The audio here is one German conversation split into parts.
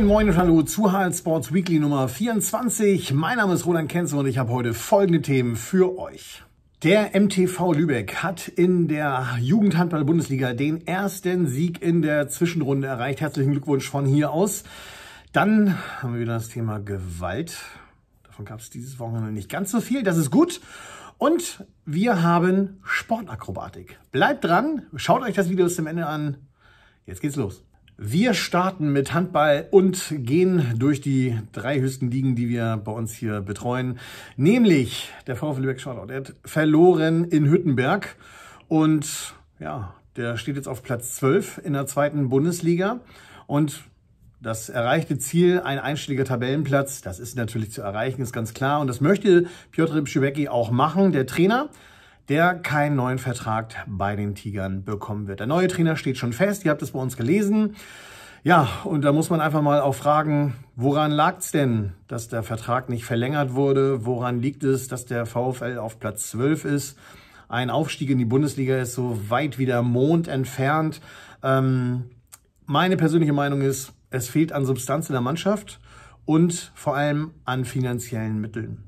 Moin Moin und Hallo zu HL Sports Weekly Nummer 24. Mein Name ist Roland Kenze und ich habe heute folgende Themen für euch. Der MTV Lübeck hat in der Jugendhandball-Bundesliga den ersten Sieg in der Zwischenrunde erreicht. Herzlichen Glückwunsch von hier aus. Dann haben wir wieder das Thema Gewalt. Davon gab es dieses Wochenende nicht ganz so viel. Das ist gut. Und wir haben Sportakrobatik. Bleibt dran, schaut euch das Video bis zum Ende an. Jetzt geht's los. Wir starten mit Handball und gehen durch die drei höchsten Ligen, die wir bei uns hier betreuen. Nämlich der VfL Lübeck Shoutout. Er hat verloren in Hüttenberg und ja, der steht jetzt auf Platz 12 in der zweiten Bundesliga und das erreichte Ziel, ein einstelliger Tabellenplatz, das ist natürlich zu erreichen, ist ganz klar. Und das möchte Piotr Pschibecki auch machen, der Trainer der keinen neuen Vertrag bei den Tigern bekommen wird. Der neue Trainer steht schon fest, ihr habt es bei uns gelesen. Ja, und da muss man einfach mal auch fragen, woran lag es denn, dass der Vertrag nicht verlängert wurde? Woran liegt es, dass der VfL auf Platz 12 ist? Ein Aufstieg in die Bundesliga ist so weit wie der Mond entfernt. Ähm, meine persönliche Meinung ist, es fehlt an Substanz in der Mannschaft und vor allem an finanziellen Mitteln.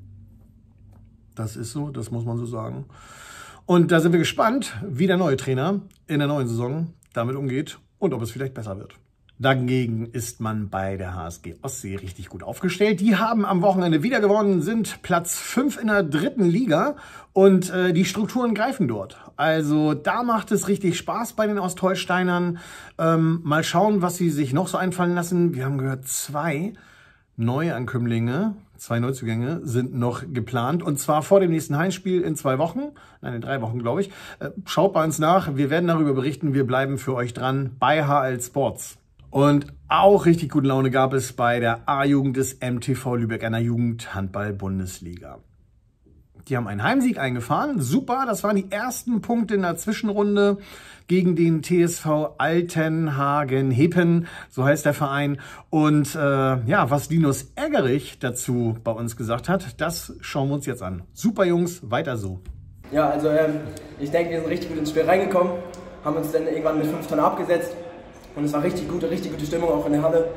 Das ist so, das muss man so sagen. Und da sind wir gespannt, wie der neue Trainer in der neuen Saison damit umgeht und ob es vielleicht besser wird. Dagegen ist man bei der HSG Ostsee richtig gut aufgestellt. Die haben am Wochenende wieder gewonnen, sind Platz 5 in der dritten Liga und äh, die Strukturen greifen dort. Also da macht es richtig Spaß bei den Ostholsteinern. Ähm, mal schauen, was sie sich noch so einfallen lassen. Wir haben gehört, zwei Neuankömmlinge, zwei Neuzugänge, sind noch geplant. Und zwar vor dem nächsten Heimspiel in zwei Wochen. Nein, in drei Wochen, glaube ich. Äh, schaut bei uns nach. Wir werden darüber berichten. Wir bleiben für euch dran bei HL Sports. Und auch richtig gute Laune gab es bei der A-Jugend des MTV Lübeck, einer Jugendhandball-Bundesliga. Die haben einen Heimsieg eingefahren. Super, das waren die ersten Punkte in der Zwischenrunde gegen den TSV altenhagen Heppen, so heißt der Verein. Und äh, ja, was Linus Eggerich dazu bei uns gesagt hat, das schauen wir uns jetzt an. Super Jungs, weiter so. Ja, also ähm, ich denke, wir sind richtig gut ins Spiel reingekommen, haben uns dann irgendwann mit 5 Tonnen abgesetzt und es war richtig gute, richtig gute Stimmung auch in der Halle.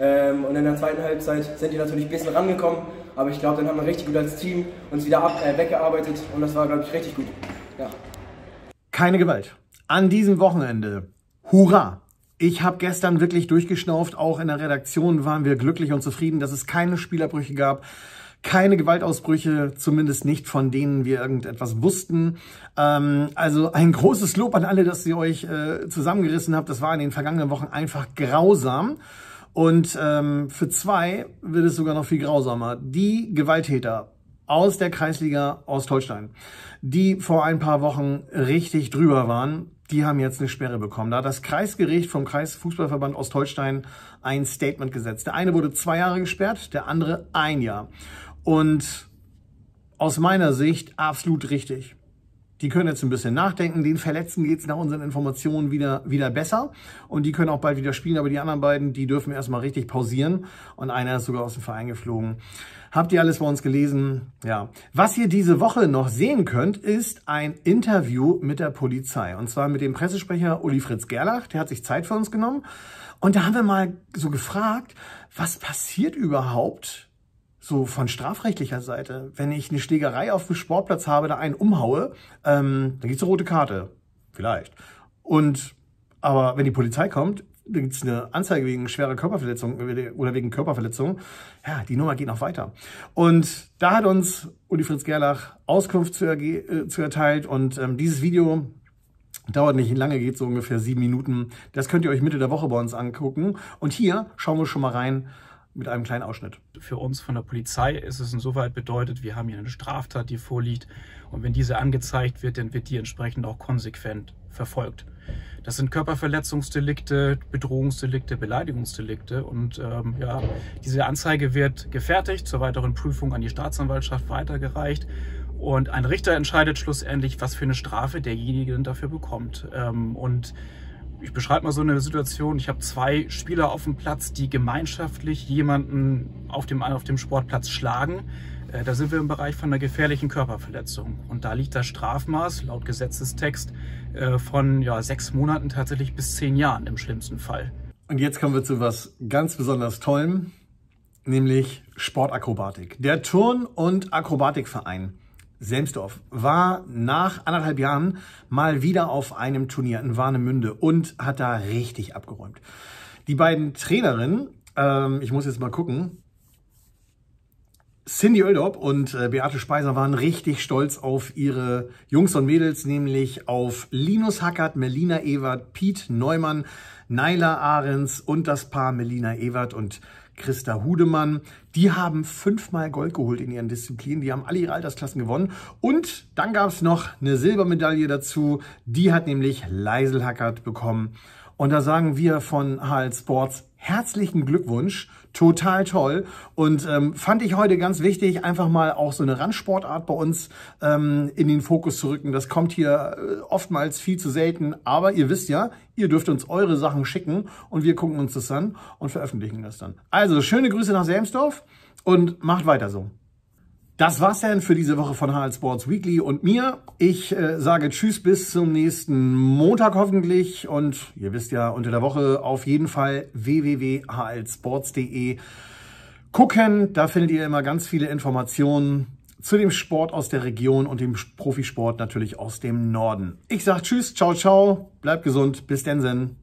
Ähm, und in der zweiten Halbzeit sind die natürlich ein bisschen rangekommen, aber ich glaube, dann haben wir richtig gut als Team uns wieder ab, äh, weggearbeitet und das war, glaube ich, richtig gut. Ja. Keine Gewalt. An diesem Wochenende. Hurra! Ich habe gestern wirklich durchgeschnauft. Auch in der Redaktion waren wir glücklich und zufrieden, dass es keine Spielerbrüche gab keine Gewaltausbrüche, zumindest nicht von denen wir irgendetwas wussten. Ähm, also ein großes Lob an alle, dass ihr euch äh, zusammengerissen habt. Das war in den vergangenen Wochen einfach grausam. Und ähm, für zwei wird es sogar noch viel grausamer. Die Gewalttäter aus der Kreisliga Ostholstein, die vor ein paar Wochen richtig drüber waren, die haben jetzt eine Sperre bekommen. Da hat das Kreisgericht vom Kreisfußballverband Ostholstein ein Statement gesetzt. Der eine wurde zwei Jahre gesperrt, der andere ein Jahr. Und aus meiner Sicht absolut richtig. Die können jetzt ein bisschen nachdenken. Den Verletzten geht es nach unseren Informationen wieder, wieder besser. Und die können auch bald wieder spielen. Aber die anderen beiden, die dürfen erstmal richtig pausieren. Und einer ist sogar aus dem Verein geflogen. Habt ihr alles bei uns gelesen? Ja. Was ihr diese Woche noch sehen könnt, ist ein Interview mit der Polizei. Und zwar mit dem Pressesprecher Uli Fritz Gerlach. Der hat sich Zeit für uns genommen. Und da haben wir mal so gefragt, was passiert überhaupt, so von strafrechtlicher Seite, wenn ich eine Schlägerei auf dem Sportplatz habe, da einen umhaue, ähm, dann gibt's eine rote Karte. Vielleicht. Und aber wenn die Polizei kommt, da gibt's eine Anzeige wegen schwerer Körperverletzung oder wegen Körperverletzung. Ja, die Nummer geht noch weiter. Und da hat uns Uli Fritz Gerlach Auskunft zu, äh, zu erteilt und ähm, dieses Video dauert nicht lange, geht so ungefähr sieben Minuten. Das könnt ihr euch Mitte der Woche bei uns angucken. Und hier schauen wir schon mal rein, mit einem kleinen Ausschnitt. Für uns von der Polizei ist es insoweit bedeutet, wir haben hier eine Straftat, die vorliegt und wenn diese angezeigt wird, dann wird die entsprechend auch konsequent verfolgt. Das sind Körperverletzungsdelikte, Bedrohungsdelikte, Beleidigungsdelikte und ähm, ja, diese Anzeige wird gefertigt, zur weiteren Prüfung an die Staatsanwaltschaft weitergereicht und ein Richter entscheidet schlussendlich, was für eine Strafe derjenige denn dafür bekommt. Ähm, und ich beschreibe mal so eine Situation, ich habe zwei Spieler auf dem Platz, die gemeinschaftlich jemanden auf dem, auf dem Sportplatz schlagen. Äh, da sind wir im Bereich von einer gefährlichen Körperverletzung. Und da liegt das Strafmaß laut Gesetzestext äh, von ja, sechs Monaten tatsächlich bis zehn Jahren im schlimmsten Fall. Und jetzt kommen wir zu was ganz besonders Tollem, nämlich Sportakrobatik. Der Turn- und Akrobatikverein Selmsdorf war nach anderthalb Jahren mal wieder auf einem Turnier in Warnemünde und hat da richtig abgeräumt. Die beiden Trainerinnen, ähm, ich muss jetzt mal gucken, Cindy Oeldorp und äh, Beate Speiser waren richtig stolz auf ihre Jungs und Mädels, nämlich auf Linus Hackert, Melina Ewert, Piet Neumann, Naila Ahrens und das Paar Melina Ewert und Christa Hudemann. Die haben fünfmal Gold geholt in ihren Disziplinen. Die haben alle ihre Altersklassen gewonnen. Und dann gab es noch eine Silbermedaille dazu. Die hat nämlich Leisel Hackert bekommen. Und da sagen wir von HL Sports herzlichen Glückwunsch. Total toll. Und ähm, fand ich heute ganz wichtig, einfach mal auch so eine Randsportart bei uns ähm, in den Fokus zu rücken. Das kommt hier äh, oftmals viel zu selten. Aber ihr wisst ja, ihr dürft uns eure Sachen schicken und wir gucken uns das an und veröffentlichen das dann. Also, schöne Grüße nach Selmsdorf und macht weiter so. Das war's dann für diese Woche von HL Sports Weekly und mir. Ich äh, sage Tschüss bis zum nächsten Montag hoffentlich. Und ihr wisst ja, unter der Woche auf jeden Fall www.hlsports.de gucken. Da findet ihr immer ganz viele Informationen zu dem Sport aus der Region und dem Profisport natürlich aus dem Norden. Ich sage Tschüss, ciao, ciao, bleibt gesund, bis denn.